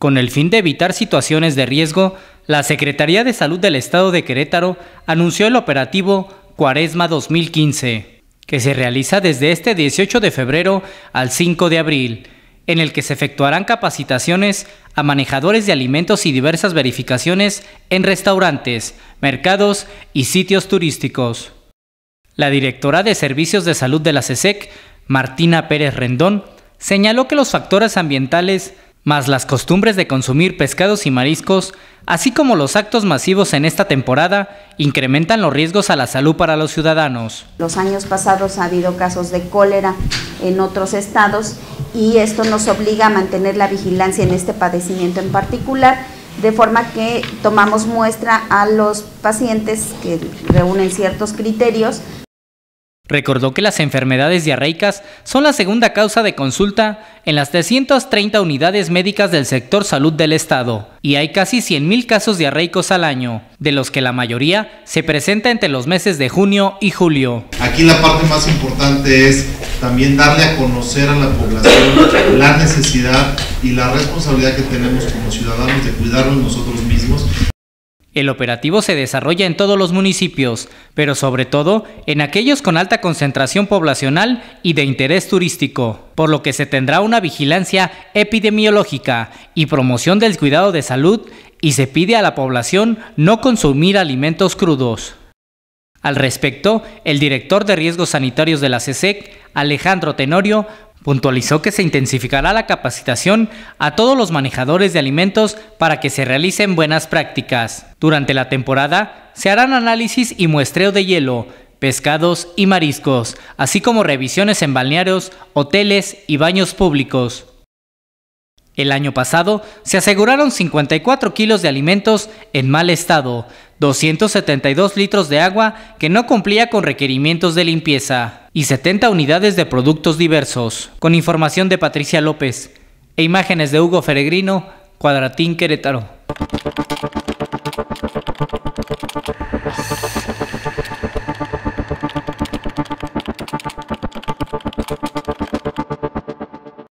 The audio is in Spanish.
Con el fin de evitar situaciones de riesgo, la Secretaría de Salud del Estado de Querétaro anunció el operativo Cuaresma 2015, que se realiza desde este 18 de febrero al 5 de abril en el que se efectuarán capacitaciones a manejadores de alimentos y diversas verificaciones en restaurantes, mercados y sitios turísticos. La directora de Servicios de Salud de la CESEC, e e Martina Pérez Rendón, señaló que los factores ambientales más las costumbres de consumir pescados y mariscos, así como los actos masivos en esta temporada, incrementan los riesgos a la salud para los ciudadanos. Los años pasados ha habido casos de cólera en otros estados y esto nos obliga a mantener la vigilancia en este padecimiento en particular, de forma que tomamos muestra a los pacientes que reúnen ciertos criterios. Recordó que las enfermedades diarreicas son la segunda causa de consulta en las 330 unidades médicas del sector salud del estado y hay casi 100.000 casos diarreicos al año, de los que la mayoría se presenta entre los meses de junio y julio. Aquí la parte más importante es también darle a conocer a la población la necesidad y la responsabilidad que tenemos como ciudadanos de cuidarnos nosotros mismos. El operativo se desarrolla en todos los municipios, pero sobre todo en aquellos con alta concentración poblacional y de interés turístico, por lo que se tendrá una vigilancia epidemiológica y promoción del cuidado de salud y se pide a la población no consumir alimentos crudos. Al respecto, el director de riesgos sanitarios de la CSEC, e Alejandro Tenorio, puntualizó que se intensificará la capacitación a todos los manejadores de alimentos para que se realicen buenas prácticas. Durante la temporada, se harán análisis y muestreo de hielo, pescados y mariscos, así como revisiones en balnearios, hoteles y baños públicos. El año pasado se aseguraron 54 kilos de alimentos en mal estado, 272 litros de agua que no cumplía con requerimientos de limpieza y 70 unidades de productos diversos. Con información de Patricia López e imágenes de Hugo Feregrino, Cuadratín Querétaro.